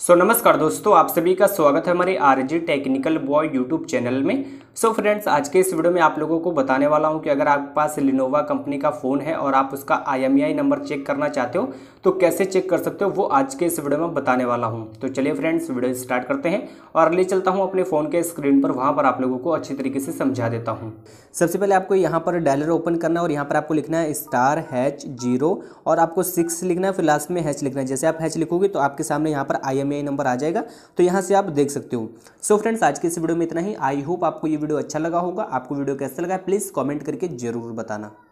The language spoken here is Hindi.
सो so, नमस्कार दोस्तों आप सभी का स्वागत है हमारे R G technical boy YouTube channel में सो so, फ्रेंड्स आज के इस वीडियो में आप लोगों को बताने वाला हूं कि अगर आपके पास लिनोवा कंपनी का फ़ोन है और आप उसका आईएमईआई नंबर चेक करना चाहते हो तो कैसे चेक कर सकते हो वो आज के इस वीडियो में बताने वाला हूँ तो चलिए फ्रेंड्स वीडियो स्टार्ट करते हैं और ले चलता हूँ अपने फ़ोन के स्क्रीन पर वहाँ पर आप लोगों को अच्छी तरीके से समझा देता हूँ सबसे पहले आपको यहाँ पर डायलर ओपन करना है और यहाँ पर आपको लिखना है स्टार हैच जीरो और आपको सिक्स लिखना है फिर लास्ट में हैच लिखना है जैसे आप हैच लिखोगे तो आपके सामने यहाँ पर आई में नंबर आ जाएगा तो यहाँ से आप देख सकते हो सो फ्रेंड्स आज के इस वीडियो में इतना ही आई होप आपको ये वीडियो अच्छा लगा होगा आपको वीडियो कैसा लगा प्लीज़ कॉमेंट करके जरूर बताना